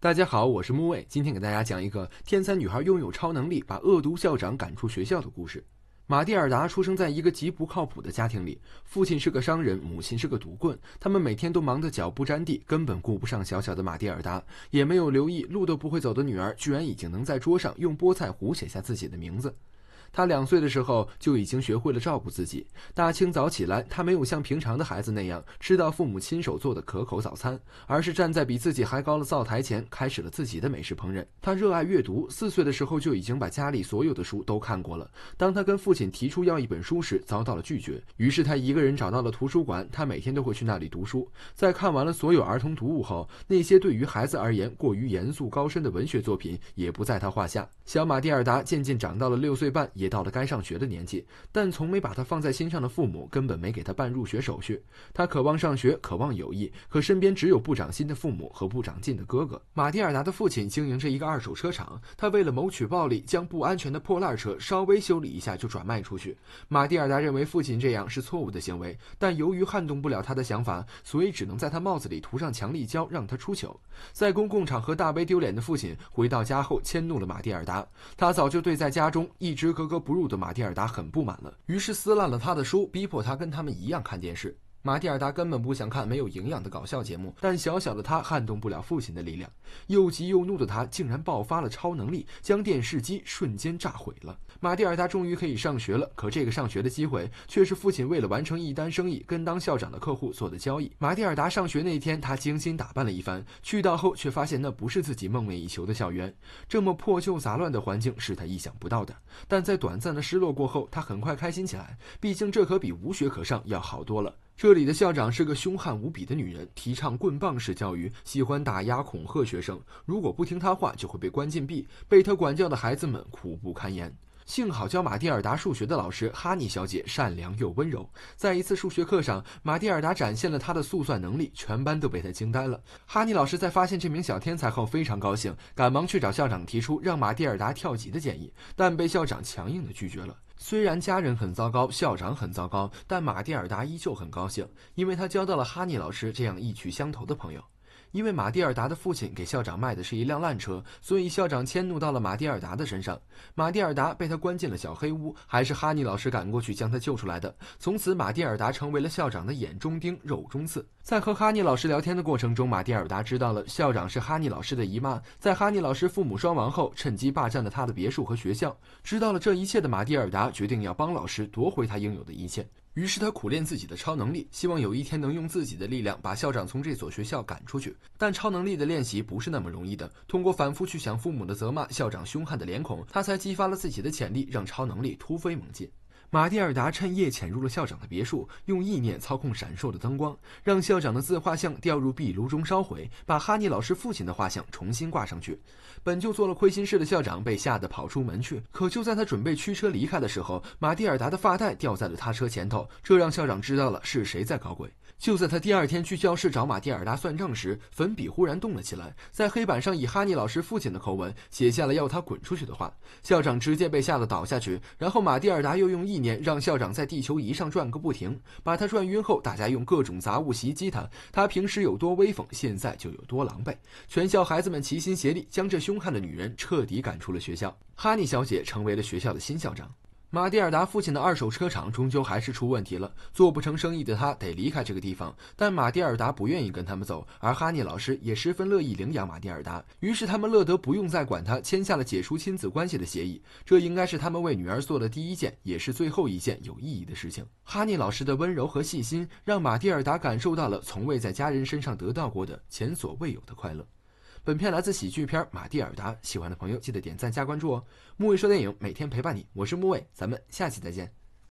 大家好，我是木卫，今天给大家讲一个天才女孩拥有超能力，把恶毒校长赶出学校的故事。马蒂尔达出生在一个极不靠谱的家庭里，父亲是个商人，母亲是个毒棍，他们每天都忙得脚不沾地，根本顾不上小小的马蒂尔达，也没有留意路都不会走的女儿，居然已经能在桌上用菠菜壶写下自己的名字。他两岁的时候就已经学会了照顾自己。大清早起来，他没有像平常的孩子那样吃到父母亲手做的可口早餐，而是站在比自己还高的灶台前，开始了自己的美食烹饪。他热爱阅读，四岁的时候就已经把家里所有的书都看过了。当他跟父亲提出要一本书时，遭到了拒绝。于是他一个人找到了图书馆，他每天都会去那里读书。在看完了所有儿童读物后，那些对于孩子而言过于严肃高深的文学作品也不在他话下。小马蒂尔达渐渐长到了六岁半。也到了该上学的年纪，但从没把他放在心上的父母根本没给他办入学手续。他渴望上学，渴望友谊，可身边只有不长心的父母和不长进的哥哥。马蒂尔达的父亲经营着一个二手车厂，他为了谋取暴利，将不安全的破烂车稍微修理一下就转卖出去。马蒂尔达认为父亲这样是错误的行为，但由于撼动不了他的想法，所以只能在他帽子里涂上强力胶让他出糗。在公共场合大为丢脸的父亲回到家后迁怒了马蒂尔达，他早就对在家中一直和格不入的马蒂尔达很不满了，于是撕烂了他的书，逼迫他跟他们一样看电视。马蒂尔达根本不想看没有营养的搞笑节目，但小小的他撼动不了父亲的力量。又急又怒的他竟然爆发了超能力，将电视机瞬间炸毁了。马蒂尔达终于可以上学了，可这个上学的机会却是父亲为了完成一单生意，跟当校长的客户做的交易。马蒂尔达上学那天，他精心打扮了一番，去到后却发现那不是自己梦寐以求的校园。这么破旧杂乱的环境是他意想不到的，但在短暂的失落过后，他很快开心起来，毕竟这可比无学可上要好多了。这里的校长是个凶悍无比的女人，提倡棍棒式教育，喜欢打压恐吓学生。如果不听她话，就会被关禁闭。被她管教的孩子们苦不堪言。幸好教马蒂尔达数学的老师哈尼小姐善良又温柔。在一次数学课上，马蒂尔达展现了她的速算能力，全班都被她惊呆了。哈尼老师在发现这名小天才后非常高兴，赶忙去找校长提出让马蒂尔达跳级的建议，但被校长强硬的拒绝了。虽然家人很糟糕，校长很糟糕，但马蒂尔达依旧很高兴，因为她交到了哈尼老师这样意趣相投的朋友。因为马蒂尔达的父亲给校长卖的是一辆烂车，所以校长迁怒到了马蒂尔达的身上。马蒂尔达被他关进了小黑屋，还是哈尼老师赶过去将他救出来的。从此，马蒂尔达成为了校长的眼中钉、肉中刺。在和哈尼老师聊天的过程中，马蒂尔达知道了校长是哈尼老师的姨妈，在哈尼老师父母双亡后，趁机霸占了他的别墅和学校。知道了这一切的马蒂尔达决定要帮老师夺回他应有的一切。于是他苦练自己的超能力，希望有一天能用自己的力量把校长从这所学校赶出去。但超能力的练习不是那么容易的，通过反复去想父母的责骂、校长凶悍的脸孔，他才激发了自己的潜力，让超能力突飞猛进。马蒂尔达趁夜潜入了校长的别墅，用意念操控闪烁的灯光，让校长的自画像掉入壁炉中烧毁，把哈尼老师父亲的画像重新挂上去。本就做了亏心事的校长被吓得跑出门去。可就在他准备驱车离开的时候，马蒂尔达的发带掉在了他车前头，这让校长知道了是谁在搞鬼。就在他第二天去教室找马蒂尔达算账时，粉笔忽然动了起来，在黑板上以哈尼老师父亲的口吻写下了要他滚出去的话。校长直接被吓得倒下去，然后马蒂尔达又用意念让校长在地球仪上转个不停，把他转晕后，大家用各种杂物袭击他。他平时有多威风，现在就有多狼狈。全校孩子们齐心协力将这凶悍的女人彻底赶出了学校，哈尼小姐成为了学校的新校长。马蒂尔达父亲的二手车厂终究还是出问题了，做不成生意的他得离开这个地方。但马蒂尔达不愿意跟他们走，而哈尼老师也十分乐意领养马蒂尔达。于是他们乐得不用再管他，签下了解除亲子关系的协议。这应该是他们为女儿做的第一件，也是最后一件有意义的事情。哈尼老师的温柔和细心，让马蒂尔达感受到了从未在家人身上得到过的前所未有的快乐。本片来自喜剧片《马蒂尔达》，喜欢的朋友记得点赞加关注哦。木卫说电影每天陪伴你，我是木卫，咱们下期再见。